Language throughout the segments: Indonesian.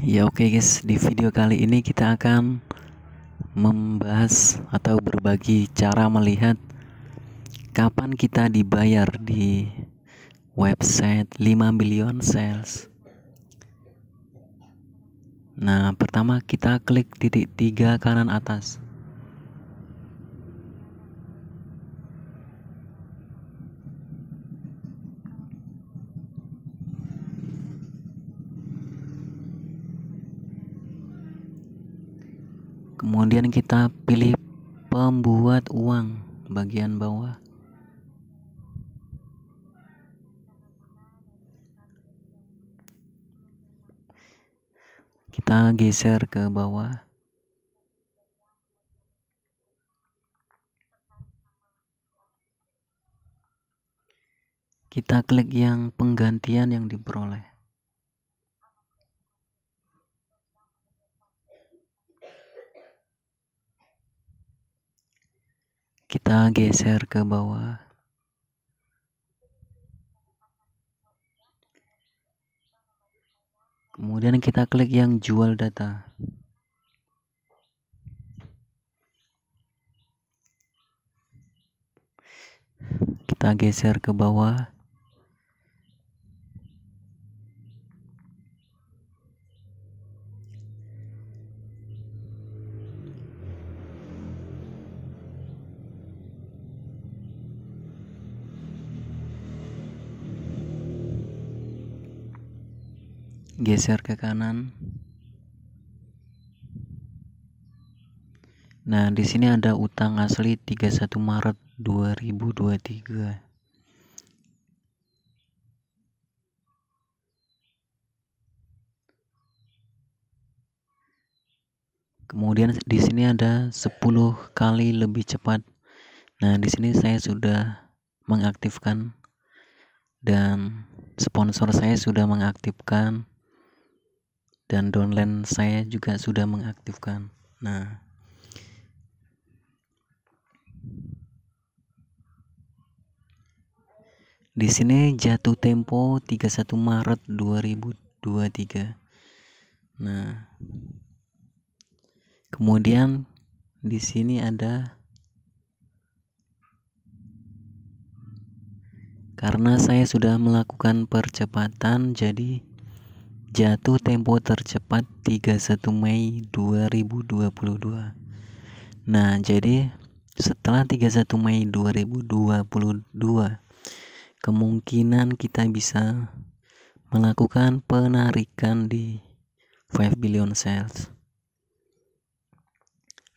Ya oke okay guys, di video kali ini kita akan membahas atau berbagi cara melihat kapan kita dibayar di website 5 million sales. Nah, pertama kita klik titik tiga kanan atas. Kemudian kita pilih pembuat uang bagian bawah. Kita geser ke bawah. Kita klik yang penggantian yang diperoleh. kita geser ke bawah kemudian kita klik yang jual data kita geser ke bawah geser ke kanan. Nah, di sini ada utang asli 31 Maret 2023. Kemudian di sini ada 10 kali lebih cepat. Nah, di sini saya sudah mengaktifkan dan sponsor saya sudah mengaktifkan dan downline saya juga sudah mengaktifkan. Nah, di sini jatuh tempo 31 Maret 2023. Nah, kemudian di sini ada karena saya sudah melakukan percepatan jadi Jatuh tempo tercepat 31 Mei 2022. Nah, jadi setelah 31 Mei 2022, kemungkinan kita bisa melakukan penarikan di 5 billion sales.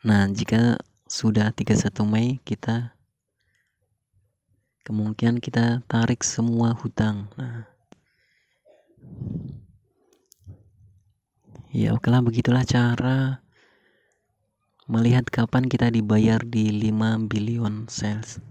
Nah, jika sudah 31 Mei kita kemungkinan kita tarik semua hutang. Nah, ya oke lah begitulah cara melihat kapan kita dibayar di 5 billion sales